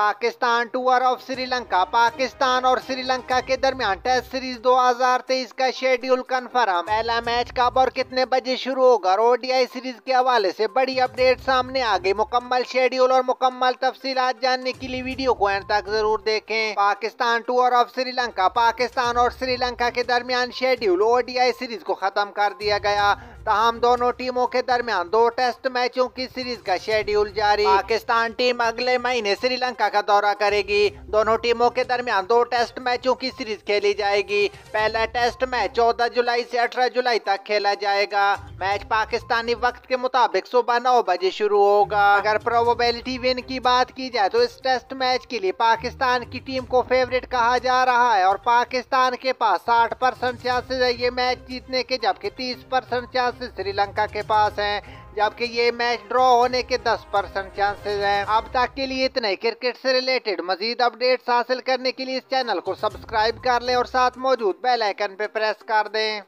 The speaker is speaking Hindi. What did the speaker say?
पाकिस्तान टूर ऑफ श्रीलंका पाकिस्तान और श्रीलंका के दरमियान टेस्ट सीरीज 2023 का शेड्यूल कन्फर्म पहला मैच कब और कितने बजे शुरू होगा और ओडीआई सीरीज के हवाले से बड़ी अपडेट सामने आ गई मुकम्मल शेड्यूल और मुकम्मल तफसी जानने के लिए वीडियो को एंड तक जरूर देखें पाकिस्तान टूर ऑफ श्रीलंका पाकिस्तान और श्रीलंका के दरमियान शेड्यूल ओडीआई सीरीज को खत्म कर दिया गया तहम तो दोनों टीमों के दरमियान दो टेस्ट मैचों की सीरीज का शेड्यूल जारी पाकिस्तान टीम अगले महीने श्रीलंका का दौरा करेगी दोनों टीमों के दरमियान दो टेस्ट मैचों की सीरीज खेली जाएगी पहला टेस्ट मैच 14 जुलाई से 18 जुलाई तक खेला जाएगा मैच पाकिस्तानी वक्त के मुताबिक सुबह नौ बजे शुरू होगा अगर प्रोबेबिलिटी विन की बात की जाए तो इस टेस्ट मैच के लिए पाकिस्तान की टीम को फेवरेट कहा जा रहा है और पाकिस्तान के पास साठ परसेंट चांसेज है ये मैच जीतने के जबकि तीस परसेंट चांस चांस श्रीलंका के पास हैं जबकि ये मैच ड्रॉ होने के 10 परसेंट चांसेज हैं अब तक के लिए इतने क्रिकेट से रिलेटेड मजीद अपडेट्स हासिल करने के लिए इस चैनल को सब्सक्राइब कर लें और साथ मौजूद बेल आइकन पे प्रेस कर दें